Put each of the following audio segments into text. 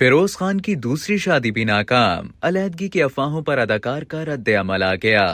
फिरोज खान की दूसरी शादी भी नाकाम अलीहदगी की अफवाहों पर अदाकार का रद्द अमल आ गया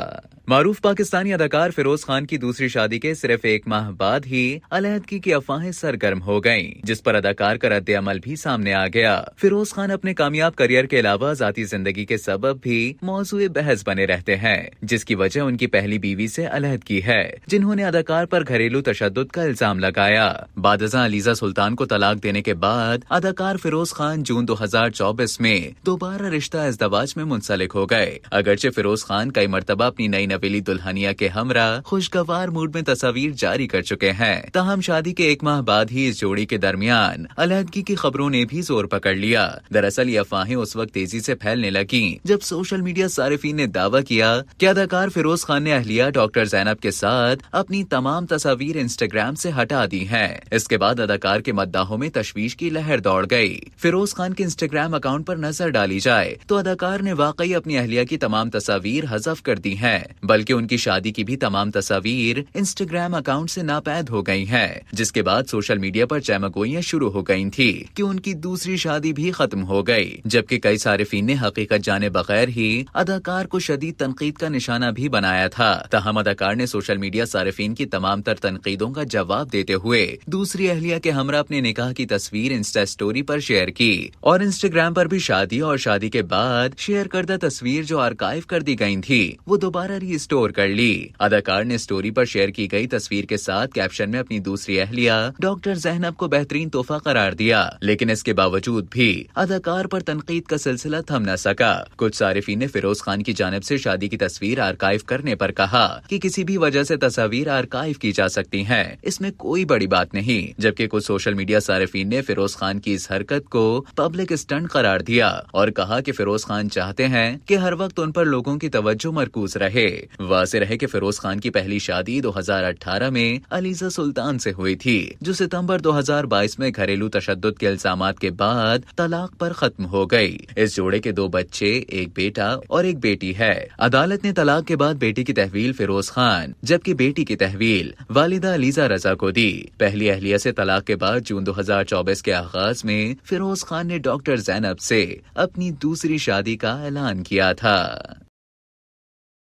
मारूफ पाकिस्तानी अदाकार फिरोज खान की दूसरी शादी के सिर्फ एक माह बाद ही अलहदगी की अफवाहें सरगर्म हो गयी जिस पर अदाकार का रद्द अमल भी सामने आ गया फिरोज खान अपने कामयाब करियर के अलावा जाती जिंदगी के सबब भी मौजू बहस बने रहते हैं जिसकी वजह उनकी पहली बीवी ऐसी अलहदगी है जिन्होंने अदाकार आरोप घरेलू तशद का इल्जाम लगाया बादजा अलीजा सुल्तान को तलाक देने के बाद अदाकार फिरोज खान जून चौबीस में दोबारा रिश्ता दवाज में मुंसलिक हो गए अगरचे फिरोज खान कई मरतबा अपनी नई नबेली दुल्हनिया के हमरा खुशगवार मूड में तस्वीर जारी कर चुके हैं तहम शादी के एक माह बाद ही इस जोड़ी के दरमियान अलहदगी की खबरों ने भी जोर पकड़ लिया दरअसल ये अफवाहें उस वक्त तेजी ऐसी फैलने लगी जब सोशल मीडिया सार्फिन ने दावा किया की अदाकार फिरोज खान ने अहलिया डॉक्टर जैनब के साथ अपनी तमाम तस्वीर इंस्टाग्राम ऐसी हटा दी है इसके बाद अदाकार के मद्दाहों में तशवीश की लहर दौड़ गयी फिरोज खान के इंस्टाग्राम अकाउंट आरोप नजर डाली जाए तो अदाकार ने वाकई अपनी अहलिया की तमाम तस्वीर हजफ कर दी है बल्कि उनकी शादी की भी तमाम तस्वीर इंस्टाग्राम अकाउंट से नापैद हो गई है जिसके बाद सोशल मीडिया पर चैमगोइयां शुरू हो गई थी कि उनकी दूसरी शादी भी खत्म हो गई जबकि कई सार्फिन ने हकीकत जाने बगैर ही अदाकार को शदीद तनकीद का निशाना भी बनाया था तहम अदाकार ने सोशल मीडिया सार्फिन की तमाम तर तनकीदों का जवाब देते हुए दूसरी अहलिया के हमरा अपने निकाह की तस्वीर इंस्टा स्टोरी पर शेयर की और इंस्टाग्राम पर भी शादी और शादी के बाद शेयर करदा तस्वीर जो आर्काइव कर दी गई थी वो दोबारा री की स्टोर कर ली अदाकार ने स्टोरी पर शेयर की गई तस्वीर के साथ कैप्शन में अपनी दूसरी अहलिया डॉक्टर जहनब को बेहतरीन तोहफा करार दिया लेकिन इसके बावजूद भी अदाकार पर तनकीद का सिलसिला थम न सका कुछ सारिफिन ने फिरोज खान की जानब ऐसी शादी की तस्वीर आर्काइव करने आरोप कहा की कि किसी भी वजह ऐसी तस्वीर आर्काइव की जा सकती है इसमें कोई बड़ी बात नहीं जबकि कुछ सोशल मीडिया सार्फिन ने फिरोज खान की इस हरकत को पब्लिक स्टंट करार दिया और कहा कि फिरोज खान चाहते हैं कि हर वक्त उन पर लोगों की तवज्जो मरकूज रहे थे रहे की कि फिरोज खान की पहली शादी 2018 में अलीजा सुल्तान से हुई थी जो सितंबर 2022 में घरेलू तशद के इल्जाम के बाद तलाक पर खत्म हो गई इस जोड़े के दो बच्चे एक बेटा और एक बेटी है अदालत ने तलाक के बाद बेटी की तहवील फिरोज खान जबकि बेटी की तहवील वालिदा अलीजा रजा को दी पहली अहलिया से तलाक के बाद जून 2024 के आगाज में फिरोज खान ने डॉक्टर जैनब से अपनी दूसरी शादी का ऐलान किया था